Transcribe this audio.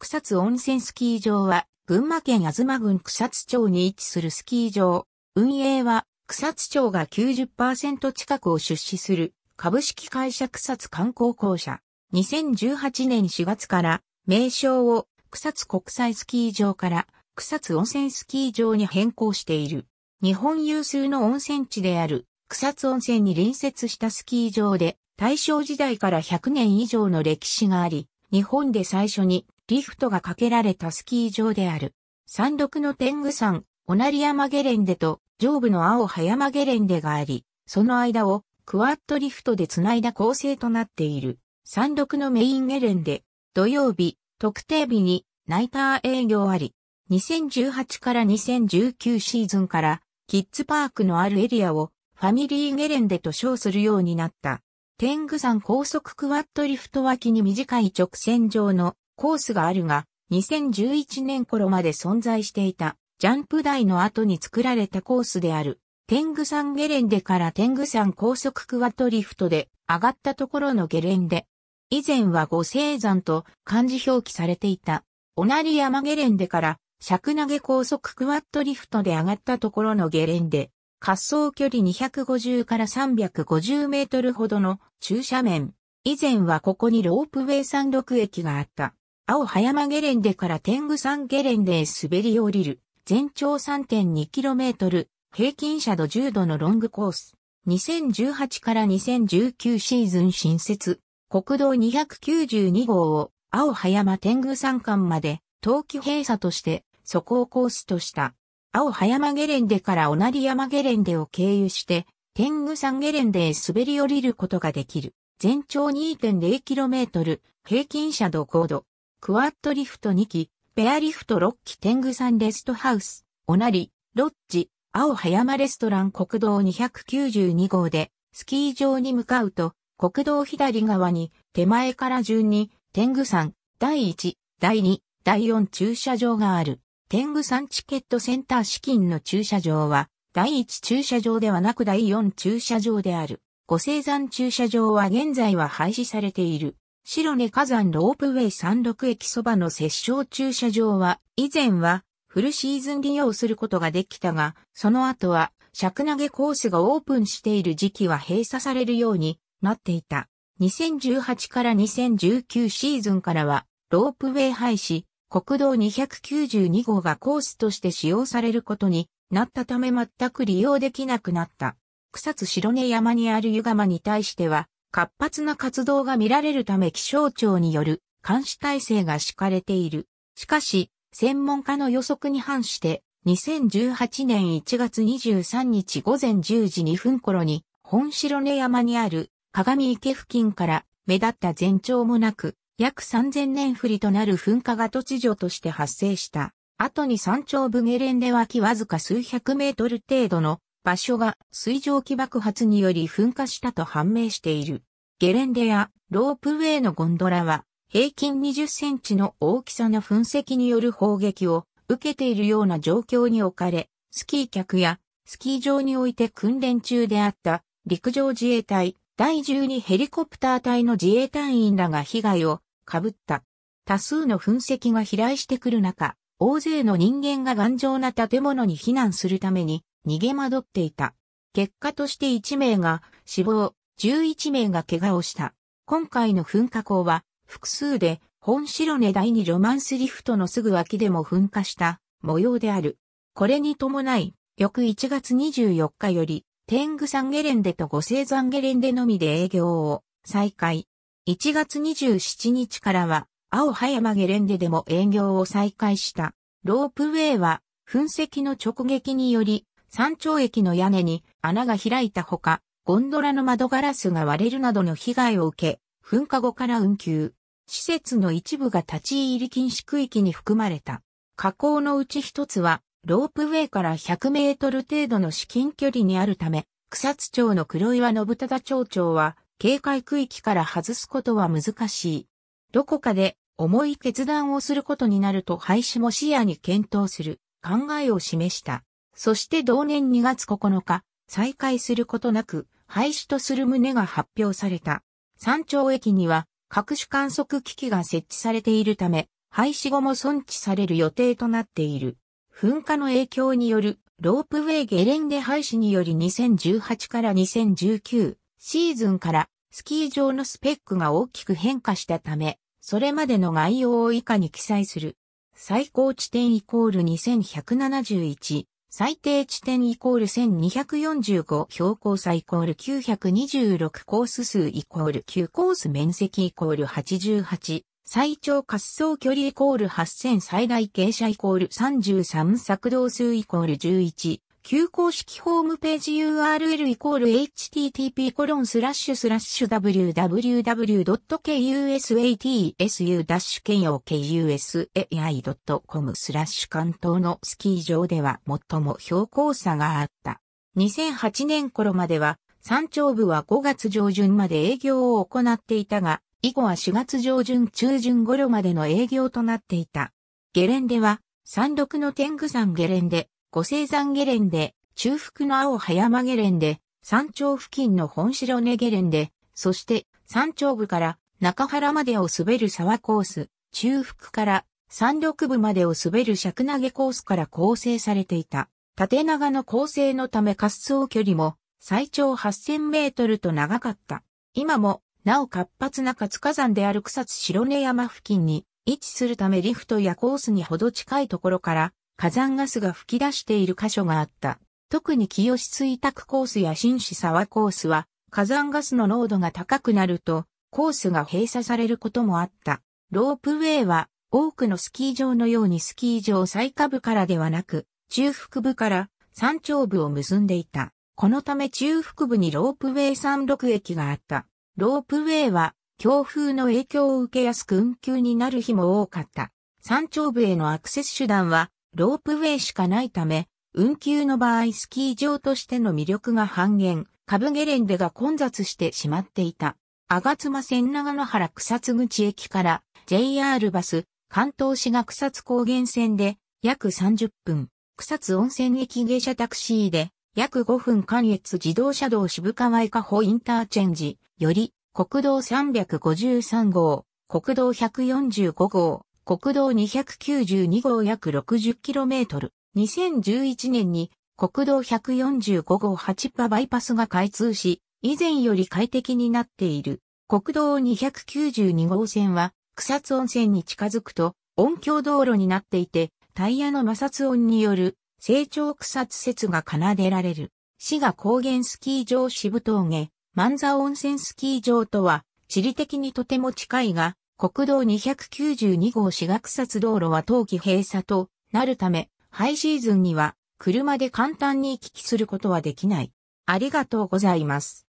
草津温泉スキー場は、群馬県東郡草津町に位置するスキー場。運営は、草津町が90%近くを出資する、株式会社草津観光公社。2018年4月から、名称を草津国際スキー場から草津温泉スキー場に変更している。日本有数の温泉地である草津温泉に隣接したスキー場で、大正時代から100年以上の歴史があり、日本で最初にリフトがかけられたスキー場である。山麓の天狗山、小成山ゲレンデと上部の青葉山ゲレンデがあり、その間をクワッドリフトで繋いだ構成となっている。山麓のメインゲレンデ、土曜日、特定日にナイター営業あり、2018から2019シーズンからキッズパークのあるエリアをファミリーゲレンデと称するようになった。天狗山高速クワッドリフト脇に短い直線上のコースがあるが、2011年頃まで存在していたジャンプ台の後に作られたコースである。天狗山ゲレンデから天狗山高速クワッドリフトで上がったところのゲレンデ。以前は五星山と漢字表記されていた。オナリ山ゲレンデから尺投げ高速クワッドリフトで上がったところのゲレンデ。滑走距離250から350メートルほどの駐車面。以前はここにロープウェイ山6駅があった。青葉山ゲレンデから天狗山ゲレンデへ滑り降りる。全長 3.2km、平均斜度10度のロングコース。2018から2019シーズン新設。国道292号を青葉山天狗山間まで冬季閉鎖として、そこをコースとした。青葉山ゲレンデから小成山ゲレンデを経由して、天狗山ゲレンデへ滑り降りることができる。全長 2.0km、平均車道高度、クワッドリフト2機、ペアリフト6機天狗山レストハウス、小成、ロッジ、青葉山レストラン国道292号で、スキー場に向かうと、国道左側に、手前から順に、天狗山、第1、第2、第4駐車場がある。天狗山チケットセンター資金の駐車場は、第1駐車場ではなく第4駐車場である。五星山駐車場は現在は廃止されている。白根火山ロープウェイ36駅そばの接衝駐車場は、以前はフルシーズン利用することができたが、その後は、尺投げコースがオープンしている時期は閉鎖されるようになっていた。2018から2019シーズンからは、ロープウェイ廃止、国道292号がコースとして使用されることになったため全く利用できなくなった。草津白根山にある湯釜に対しては、活発な活動が見られるため気象庁による監視体制が敷かれている。しかし、専門家の予測に反して、2018年1月23日午前10時2分頃に、本白根山にある鏡池付近から目立った前兆もなく、約3000年振りとなる噴火が突如として発生した。後に山頂ブゲレンではきわずか数百メートル程度の場所が水蒸気爆発により噴火したと判明している。ゲレンデやロープウェイのゴンドラは平均20センチの大きさの噴石による砲撃を受けているような状況に置かれ、スキー客やスキー場において訓練中であった陸上自衛隊第12ヘリコプター隊の自衛隊員らが被害をかぶった。多数の噴石が飛来してくる中、大勢の人間が頑丈な建物に避難するために逃げ惑っていた。結果として1名が死亡、11名が怪我をした。今回の噴火口は複数で本白根第二ロマンスリフトのすぐ脇でも噴火した模様である。これに伴い、翌1月24日より天狗山ゲレンデと五星山ゲレンデのみで営業を再開。1月27日からは、青葉山ゲレンデでも営業を再開した。ロープウェイは、噴石の直撃により、山頂駅の屋根に穴が開いたほか、ゴンドラの窓ガラスが割れるなどの被害を受け、噴火後から運休。施設の一部が立ち入り禁止区域に含まれた。河口のうち一つは、ロープウェイから100メートル程度の至近距離にあるため、草津町の黒岩信忠町長は、警戒区域から外すことは難しい。どこかで重い決断をすることになると廃止も視野に検討する考えを示した。そして同年2月9日、再開することなく廃止とする旨が発表された。山頂駅には各種観測機器が設置されているため、廃止後も存置される予定となっている。噴火の影響によるロープウェイゲレンデ廃止により2018から2019シーズンからスキー場のスペックが大きく変化したため、それまでの概要を以下に記載する。最高地点イコール2171、最低地点イコール1245、標高差イコール926、コース数イコール9、コース面積イコール88、最長滑走距離イコール8000、最大傾斜イコール33、作動数イコール11、旧公式ホームページ URL イコール http コロンスラッシュスラッシュ www.kusatsu-kenyokkusai.com スラッシュ関東のスキー場では最も標高差があった。2008年頃までは山頂部は5月上旬まで営業を行っていたが、以後は4月上旬中旬頃までの営業となっていた。ゲレンデは山麓の天狗山ゲレンデ、五星山ゲレンデ、中腹の青葉山ゲレンデ、山頂付近の本白根ゲレンデ、そして山頂部から中原までを滑る沢コース、中腹から山麓部までを滑る尺投げコースから構成されていた。縦長の構成のため滑走距離も最長8000メートルと長かった。今もなお活発な活火山である草津白根山付近に位置するためリフトやコースにほど近いところから火山ガスが噴き出している箇所があった。特に清水託コースや新市沢コースは火山ガスの濃度が高くなるとコースが閉鎖されることもあった。ロープウェイは多くのスキー場のようにスキー場最下部からではなく中腹部から山頂部を結んでいた。このため中腹部にロープウェイ36駅があった。ロープウェイは強風の影響を受けやすく運休になる日も多かった。山頂部へのアクセス手段はロープウェイしかないため、運休の場合スキー場としての魅力が半減、株ゲレンデが混雑してしまっていた。あがつま線長野原草津口駅から JR バス、関東市が草津高原線で約30分、草津温泉駅下車タクシーで約5分関越自動車道渋川伊香保インターチェンジより国道353号、国道145号、国道292号約 60km、2011年に国道145号8パバイパスが開通し、以前より快適になっている。国道292号線は草津温泉に近づくと音響道路になっていて、タイヤの摩擦音による成長草津説が奏でられる。滋賀高原スキー場渋峠、万座温泉スキー場とは地理的にとても近いが、国道292号四角札道路は冬季閉鎖となるため、ハイシーズンには車で簡単に行き来することはできない。ありがとうございます。